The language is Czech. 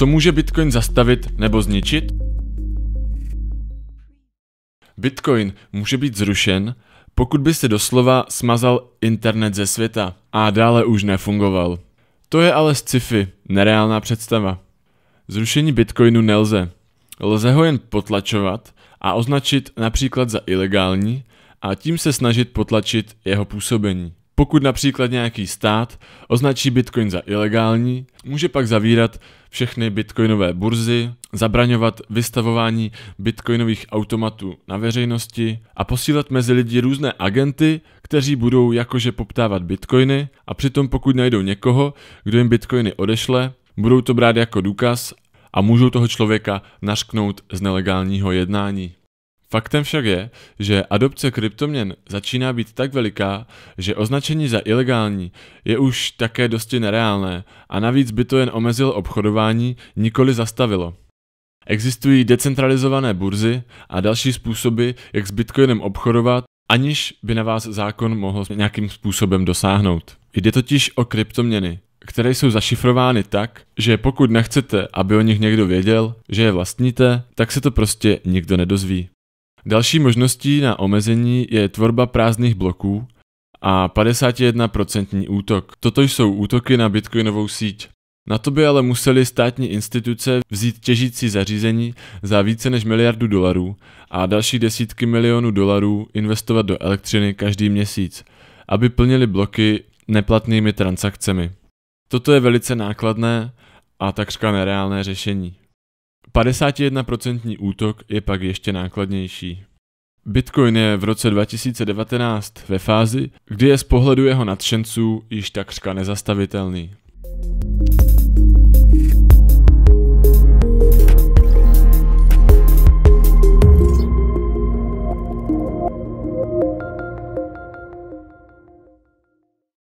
Co může Bitcoin zastavit nebo zničit? Bitcoin může být zrušen, pokud by se doslova smazal internet ze světa a dále už nefungoval. To je ale sci-fi, nereálná představa. Zrušení Bitcoinu nelze. Lze ho jen potlačovat a označit například za ilegální a tím se snažit potlačit jeho působení. Pokud například nějaký stát označí bitcoin za ilegální, může pak zavírat všechny bitcoinové burzy, zabraňovat vystavování bitcoinových automatů na veřejnosti a posílat mezi lidi různé agenty, kteří budou jakože poptávat bitcoiny a přitom pokud najdou někoho, kdo jim bitcoiny odešle, budou to brát jako důkaz a můžou toho člověka našknout z nelegálního jednání. Faktem však je, že adopce kryptoměn začíná být tak veliká, že označení za ilegální je už také dosti nereálné a navíc by to jen omezilo obchodování, nikoli zastavilo. Existují decentralizované burzy a další způsoby, jak s bitcoinem obchodovat, aniž by na vás zákon mohl nějakým způsobem dosáhnout. Jde totiž o kryptoměny, které jsou zašifrovány tak, že pokud nechcete, aby o nich někdo věděl, že je vlastníte, tak se to prostě nikdo nedozví. Další možností na omezení je tvorba prázdných bloků a 51% útok. Toto jsou útoky na bitcoinovou síť. Na to by ale museli státní instituce vzít těžící zařízení za více než miliardu dolarů a další desítky milionů dolarů investovat do elektřiny každý měsíc, aby plnili bloky neplatnými transakcemi. Toto je velice nákladné a takřka nereálné řešení. 51% útok je pak ještě nákladnější. Bitcoin je v roce 2019 ve fázi, kdy je z pohledu jeho nadšenců již takřka nezastavitelný.